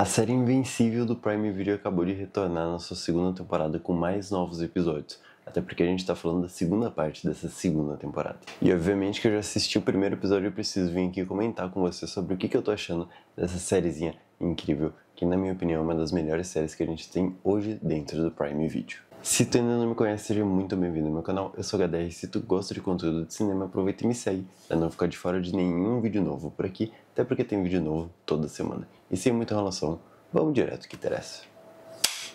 A série Invencível do Prime Video acabou de retornar na sua segunda temporada com mais novos episódios, até porque a gente está falando da segunda parte dessa segunda temporada. E obviamente que eu já assisti o primeiro episódio e eu preciso vir aqui comentar com você sobre o que, que eu tô achando dessa sériezinha incrível, que na minha opinião é uma das melhores séries que a gente tem hoje dentro do Prime Video. Se tu ainda não me conhece, seja muito bem-vindo ao meu canal. Eu sou o HDR. Se tu gosta de conteúdo de cinema, aproveita e me segue para não ficar de fora de nenhum vídeo novo por aqui, até porque tem vídeo novo toda semana. E sem muita enrolação, vamos direto ao que interessa.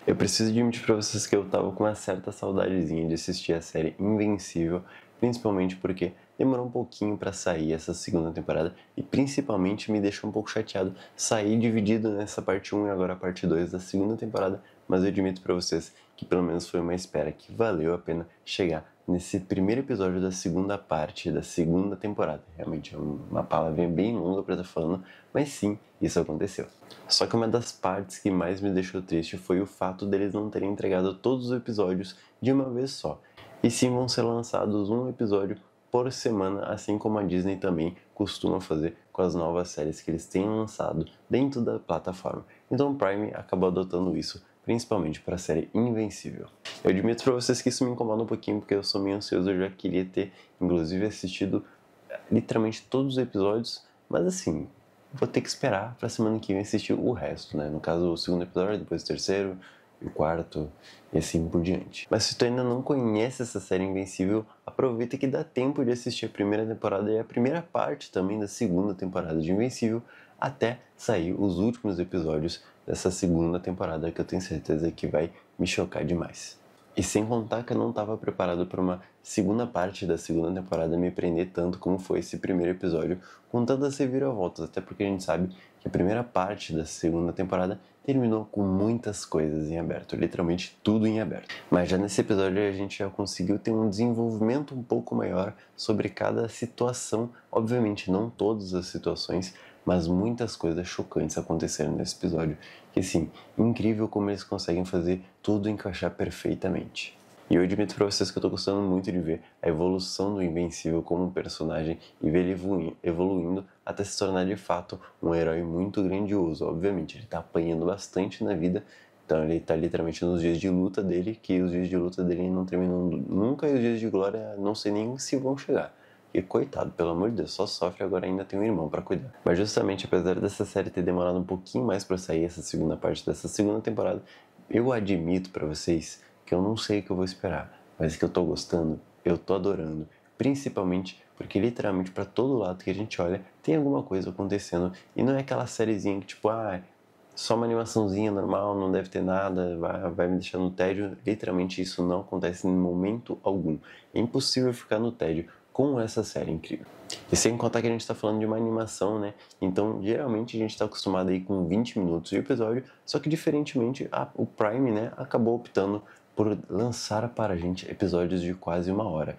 Eu preciso admitir para vocês que eu tava com uma certa saudadezinha de assistir a série Invencível, principalmente porque demorou um pouquinho para sair essa segunda temporada e principalmente me deixou um pouco chateado sair dividido nessa parte 1 e agora a parte 2 da segunda temporada, mas eu admito para vocês que pelo menos foi uma espera que valeu a pena chegar nesse primeiro episódio da segunda parte da segunda temporada. Realmente é uma palavrinha bem longa para estar tá falando, mas sim, isso aconteceu. Só que uma das partes que mais me deixou triste foi o fato deles não terem entregado todos os episódios de uma vez só. E sim vão ser lançados um episódio por semana, assim como a Disney também costuma fazer com as novas séries que eles têm lançado dentro da plataforma. Então Prime acabou adotando isso principalmente para a série Invencível. Eu admito para vocês que isso me incomoda um pouquinho porque eu sou meio ansioso, eu já queria ter inclusive assistido eh, literalmente todos os episódios, mas assim, vou ter que esperar para semana que vem assistir o resto, né? No caso, o segundo episódio, depois o terceiro, e o quarto, e assim por diante. Mas se tu ainda não conhece essa série Invencível, aproveita que dá tempo de assistir a primeira temporada e a primeira parte também da segunda temporada de Invencível, até sair os últimos episódios dessa segunda temporada que eu tenho certeza que vai me chocar demais. E sem contar que eu não estava preparado para uma segunda parte da segunda temporada me prender tanto como foi esse primeiro episódio, com tantas reviravoltas, até porque a gente sabe que a primeira parte da segunda temporada terminou com muitas coisas em aberto, literalmente tudo em aberto. Mas já nesse episódio a gente já conseguiu ter um desenvolvimento um pouco maior sobre cada situação, obviamente não todas as situações, mas muitas coisas chocantes aconteceram nesse episódio. Que sim, incrível como eles conseguem fazer tudo encaixar perfeitamente. E eu admito pra vocês que eu tô gostando muito de ver a evolução do Invencível como um personagem e ver ele evoluindo até se tornar de fato um herói muito grandioso. Obviamente, ele tá apanhando bastante na vida, então ele tá literalmente nos dias de luta dele, que os dias de luta dele não terminam nunca e os dias de glória não sei nem se vão chegar. E coitado, pelo amor de Deus, só sofre agora ainda tem um irmão para cuidar. Mas justamente apesar dessa série ter demorado um pouquinho mais para sair essa segunda parte dessa segunda temporada, eu admito para vocês que eu não sei o que eu vou esperar, mas que eu tô gostando, eu tô adorando, principalmente porque literalmente para todo lado que a gente olha tem alguma coisa acontecendo e não é aquela sériezinha que tipo, ah, só uma animaçãozinha normal, não deve ter nada, vai, vai me deixar no tédio. Literalmente isso não acontece em momento algum. É impossível ficar no tédio com essa série incrível. E sem contar que a gente está falando de uma animação, né? Então, geralmente a gente está acostumado aí com 20 minutos de episódio, só que diferentemente a, o Prime, né, acabou optando por lançar para a gente episódios de quase uma hora.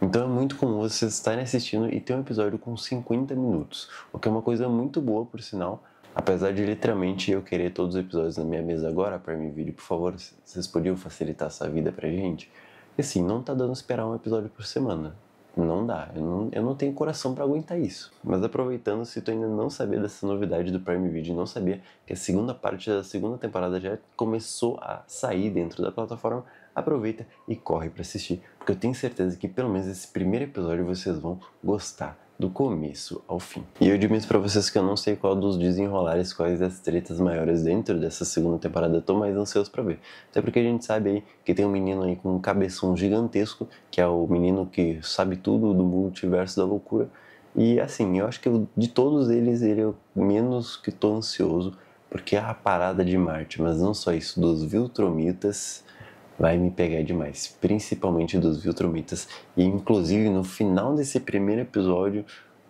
Então é muito comum vocês estarem assistindo e ter um episódio com 50 minutos, o que é uma coisa muito boa, por sinal. Apesar de literalmente eu querer todos os episódios na minha mesa agora, Prime Video, por favor, vocês podiam facilitar essa vida pra gente? E assim, não tá dando esperar um episódio por semana. Não dá, eu não, eu não tenho coração para aguentar isso. Mas aproveitando, se tu ainda não sabia dessa novidade do Prime Video, e não sabia que a segunda parte da segunda temporada já começou a sair dentro da plataforma, aproveita e corre para assistir, porque eu tenho certeza que pelo menos esse primeiro episódio vocês vão gostar do começo ao fim. E eu admito para vocês que eu não sei qual dos desenrolares, quais das tretas maiores dentro dessa segunda temporada eu tô mais ansioso para ver. Até porque a gente sabe aí que tem um menino aí com um cabeção gigantesco, que é o menino que sabe tudo do multiverso da loucura. E assim, eu acho que eu, de todos eles, ele é o menos que tô ansioso, porque é a parada de Marte, mas não só isso, dos Viltromitas vai me pegar demais, principalmente dos Viltrumitas. E inclusive no final desse primeiro episódio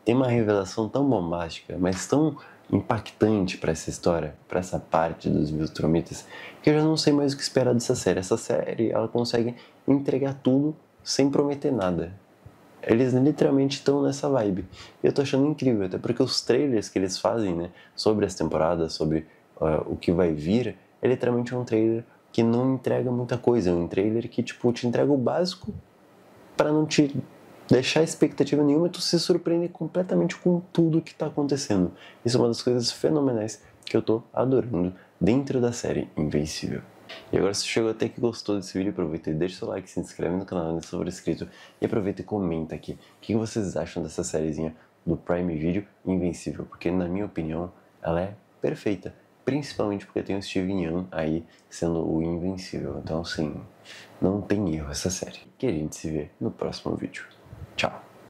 tem uma revelação tão bombástica, mas tão impactante para essa história, para essa parte dos Viltrumitas, que eu já não sei mais o que esperar dessa série. Essa série ela consegue entregar tudo sem prometer nada. Eles literalmente estão nessa vibe. E eu tô achando incrível, até porque os trailers que eles fazem, né, sobre as temporadas, sobre uh, o que vai vir, é literalmente um trailer que não entrega muita coisa. É um trailer que, tipo, te entrega o básico para não te deixar expectativa nenhuma e tu se surpreender completamente com tudo que tá acontecendo. Isso é uma das coisas fenomenais que eu tô adorando dentro da série Invencível. E agora se chegou até que gostou desse vídeo, aproveita e deixa seu like, se inscreve no canal ainda for é inscrito e aproveita e comenta aqui o que vocês acham dessa sériezinha do Prime Video Invencível, porque na minha opinião ela é perfeita principalmente porque tem o Steven Yeun aí sendo o invencível. Então, assim, não tem erro essa série. Que a gente se vê no próximo vídeo. Tchau!